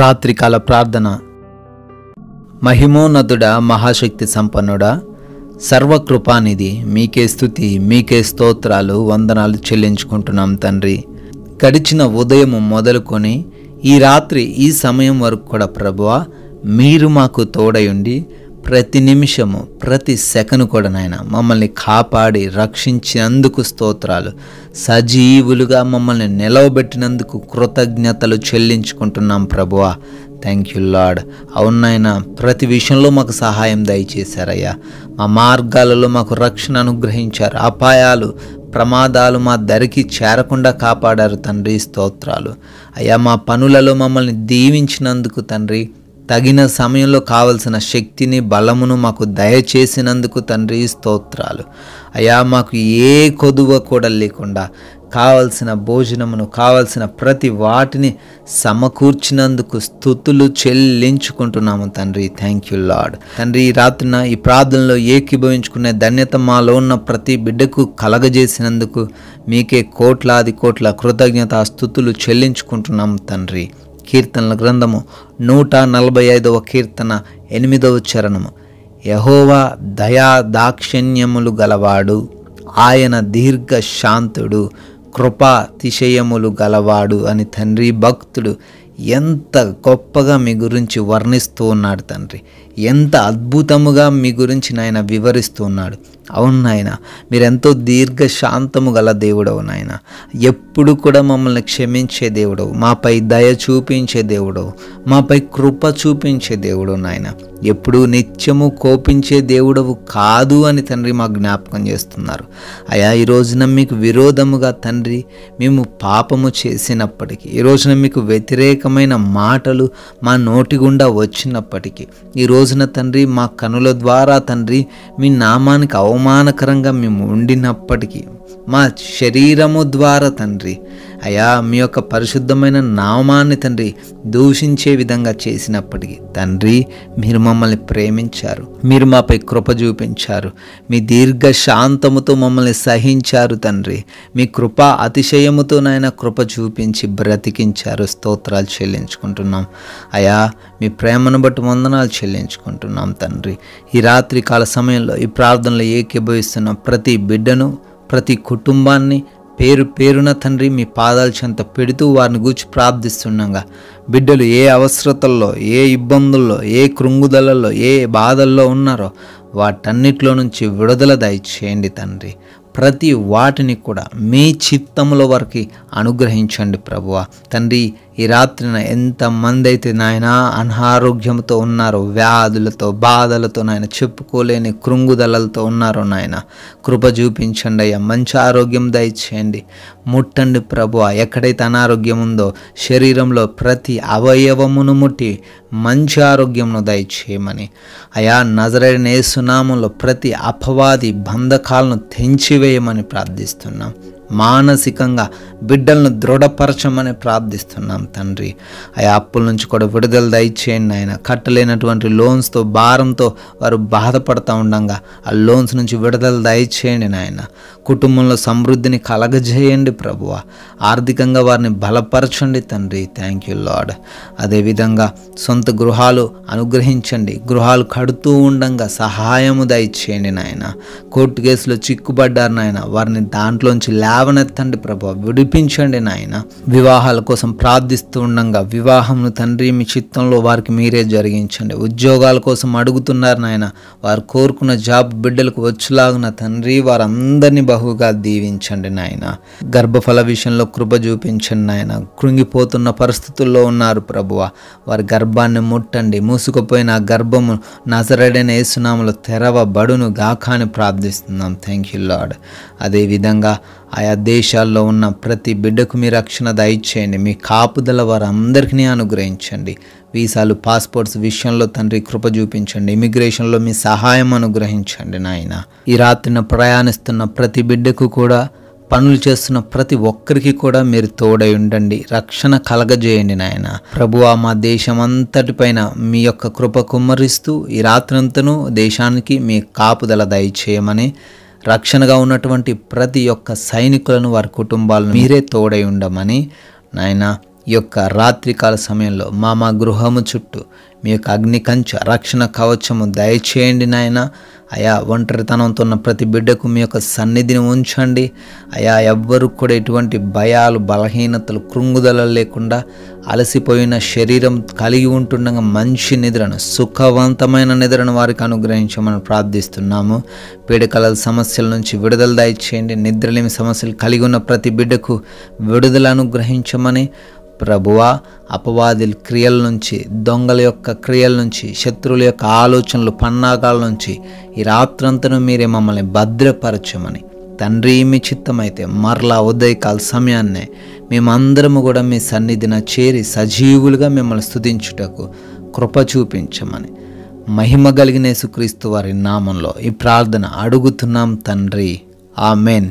రాత్రికాల ప్రార్థన మహిమోన్నతుడ మహాశక్తి సంపన్నుడా సర్వకృపానిధి మీకే స్థుతి మీకే స్తోత్రాలు వందనాలు చెల్లించుకుంటున్నాం తండ్రి గడిచిన ఉదయం మొదలుకొని ఈ రాత్రి ఈ సమయం వరకు కూడా ప్రభువ మీరు మాకు తోడయుండి ప్రతి నిమిషము ప్రతి సెకను కూడా నాయన మమ్మల్ని కాపాడి రక్షించినందుకు స్తోత్రాలు సజీవులుగా మమ్మల్ని నిలవబెట్టినందుకు కృతజ్ఞతలు చెల్లించుకుంటున్నాం ప్రభువా థ్యాంక్ యూ లాడ్ అవునాయన ప్రతి విషయంలో మాకు సహాయం దయచేశారయ్యా మా మార్గాలలో మాకు రక్షణ అనుగ్రహించారు అపాయాలు ప్రమాదాలు మా దరికి చేరకుండా కాపాడారు తండ్రి స్తోత్రాలు అయ్యా మా పనులలో మమ్మల్ని దీవించినందుకు తండ్రి తగిన సమయంలో కావలసిన శక్తిని బలమును మాకు దయచేసినందుకు తండ్రి స్తోత్రాలు అయా మాకు ఏ కొదువ కూడా లేకుండా కావలసిన భోజనమును కావలసిన ప్రతి వాటిని సమకూర్చినందుకు స్థుతులు చెల్లించుకుంటున్నాము తండ్రి థ్యాంక్ యూ లాడ్ తండ్రి ఈ రాత్రిన ఈ ప్రార్థనలో ఏకీభవించుకునే ధన్యత మాలో ఉన్న ప్రతి బిడ్డకు కలగజేసినందుకు మీకే కోట్లాది కోట్ల కృతజ్ఞత స్థుతులు చెల్లించుకుంటున్నాము తండ్రి కీర్తనల గ్రంథము నూట నలభై ఐదవ కీర్తన ఎనిమిదవ చరణము యహోవా దయా దాక్షిణ్యములు గలవాడు ఆయన దీర్ఘ శాంతుడు కృపా తిశయములు గలవాడు అని తండ్రి భక్తుడు ఎంత గొప్పగా మీ గురించి వర్ణిస్తూ ఉన్నాడు తండ్రి ఎంత అద్భుతముగా మీ గురించి నాయన వివరిస్తూ ఉన్నాడు అవును నాయన మీరెంతో దీర్ఘ శాంతము గల దేవుడవు నాయన ఎప్పుడు కూడా మమ్మల్ని క్షమించే దేవుడవు మాపై దయ చూపించే దేవుడవు మాపై కృప చూపించే దేవుడు నాయన ఎప్పుడు నిత్యము కోపించే దేవుడవు కాదు అని తండ్రి మా జ్ఞాపకం చేస్తున్నారు అయా ఈ రోజున మీకు విరోధముగా తండ్రి మేము పాపము చేసినప్పటికీ ఈ రోజున మీకు వ్యతిరేకమైన మాటలు మా నోటి గుండా వచ్చినప్పటికీ ఈ రోజున తండ్రి మా కనుల ద్వారా తండ్రి మీ నామానికి అవ అవమానకరంగా మేము ఉండినప్పటికీ మా శరీరము ద్వారా తండ్రి అయా మీ యొక్క పరిశుద్ధమైన నామాన్ని తండ్రి దూషించే విధంగా చేసినప్పటికీ తండ్రి మీరు మమ్మల్ని ప్రేమించారు మీరు మాపై కృప చూపించారు మీ దీర్ఘ శాంతముతో మమ్మల్ని సహించారు తండ్రి మీ కృప అతిశయముతో నాయన కృప చూపించి బ్రతికించారు స్తోత్రాలు చెల్లించుకుంటున్నాం అయా మీ ప్రేమను బట్టి వందనాలు చెల్లించుకుంటున్నాం తండ్రి ఈ రాత్రి కాల సమయంలో ఈ ప్రార్థనలు ఏకీభవిస్తున్న ప్రతి బిడ్డను ప్రతి కుటుంబాన్ని పేరు పేరున తండ్రి మీ పాదాల చెంత పెడుతూ వారిని గూర్చి ప్రార్థిస్తుండగా బిడ్డలు ఏ అవసరతల్లో ఏ ఇబ్బందుల్లో ఏ కృంగుదలలో ఏ బాధల్లో ఉన్నారో వాటన్నిటిలో నుంచి విడుదల దయచేయండి తండ్రి ప్రతి వాటిని కూడా మీ చిత్తముల వరకు అనుగ్రహించండి ప్రభువ తండ్రి ఈ రాత్రిన ఎంతమంది అయితే నాయన అనారోగ్యంతో ఉన్నారో వ్యాధులతో బాధలతో నాయన చెప్పుకోలేని కృంగుదలలతో ఉన్నారో నాయన కృప చూపించండి అయ్యా మంచి ఆరోగ్యం దయచేయండి ముట్టండి ప్రభు ఎక్కడైతే అనారోగ్యం ఉందో శరీరంలో ప్రతి అవయవమును ముట్టి మంచి ఆరోగ్యంను దయచేయమని అయా నజరైన సునామంలో ప్రతి అపవాది బంధకాలను తెంచి తీసివేయమని ప్రార్థిస్తున్నాం మానసికంగా బిడ్డలను దృఢపరచమని ప్రార్థిస్తున్నాం తండ్రి ఆ అప్పుల నుంచి కూడా విడుదల దయచేయండి ఆయన కట్టలేనటువంటి లోన్స్తో భారంతో వారు బాధపడుతూ ఉండగా ఆ లోన్స్ నుంచి విడుదల దయచేయండి నాయన కుటుంబంలో సమృద్ధిని కలగజేయండి ప్రభువ ఆర్థికంగా వారిని బలపరచండి తండ్రి థ్యాంక్ యూ లాడ్ అదేవిధంగా సొంత గృహాలు అనుగ్రహించండి గృహాలు కడుతూ ఉండంగా సహాయము దయచేయండి నాయన కోర్టు కేసులో చిక్కుబడ్డారు నాయన వారిని దాంట్లోంచి లేవనెత్తండి ప్రభు విడిపించండి నాయన వివాహాల కోసం ప్రార్థిస్తూ ఉండగా వివాహంను తండ్రి మీ చిత్తంలో వారికి మీరే జరిగించండి ఉద్యోగాల కోసం అడుగుతున్నారు నాయన వారు కోరుకున్న జాబ్ బిడ్డలకు వచ్చేలాగిన తండ్రి వారందరినీ బహుగా దీవించండి నాయన గర్భఫల విషయంలో కృప చూపించండి నాయన కృంగిపోతున్న పరిస్థితుల్లో ఉన్నారు ప్రభువ వారి గర్భాన్ని ముట్టండి మూసుకుపోయిన గర్భము నజరడైన తెరవ తెరవబడును గాకాని ప్రార్థిస్తున్నాం థ్యాంక్ యూ లాడ్ అదేవిధంగా ఆయా దేశాల్లో ఉన్న ప్రతి బిడ్డకు మీ రక్షణ దయచేయండి మీ కాపుదల వారందరికీ అనుగ్రహించండి వీసాలు పాస్పోర్ట్స్ విషయంలో తండ్రి కృప చూపించండి ఇమిగ్రేషన్లో మీ సహాయం అనుగ్రహించండి నాయన ఈ రాత్రిన ప్రయాణిస్తున్న ప్రతి బిడ్డకు కూడా పనులు చేస్తున్న ప్రతి ఒక్కరికి కూడా మీరు తోడై ఉండండి రక్షణ కలగజేయండి నాయన ప్రభువా మా దేశం అంతటిపైన మీ యొక్క కృప కుమ్మరిస్తూ ఈ రాత్రంతను దేశానికి మీ కాపుదల దయచేయమని రక్షణగా ఉన్నటువంటి ప్రతి ఒక్క సైనికులను వారి కుటుంబాలను మీరే తోడై ఉండమని నాయన ఈ యొక్క రాత్రికాల సమయంలో మా మా గృహము చుట్టూ మీ యొక్క అగ్ని కంచ రక్షణ కవచము దయచేయండి నాయన అయా ఒంటరితనంతో ఉన్న ప్రతి బిడ్డకు మీ యొక్క సన్నిధిని ఉంచండి అయా ఎవ్వరు కూడా ఎటువంటి భయాలు బలహీనతలు కృంగుదల లేకుండా అలసిపోయిన శరీరం కలిగి ఉంటుండగా మంచి నిద్రను సుఖవంతమైన నిద్రను వారికి అనుగ్రహించమని ప్రార్థిస్తున్నాము పీడకల సమస్యల నుంచి విడుదల దయచేయండి నిద్రలేని సమస్యలు కలిగి ఉన్న ప్రతి బిడ్డకు విడుదల అనుగ్రహించమని ప్రభువా అపవాది క్రియల నుంచి దొంగల యొక్క క్రియల నుంచి శత్రువుల యొక్క ఆలోచనలు పన్నాగాల నుంచి ఈ రాత్రంతను మీరే మమ్మల్ని భద్రపరచమని తండ్రి మీ చిత్తమైతే మరలా ఉదయకాల సమయాన్నే మేమందరము కూడా మీ సన్నిధిన చేరి సజీవులుగా మిమ్మల్ని స్థుతించుటకు కృప చూపించమని మహిమ కలిగిన యేసుక్రీస్తు వారి నామంలో ఈ ప్రార్థన అడుగుతున్నాం తండ్రి ఆమెన్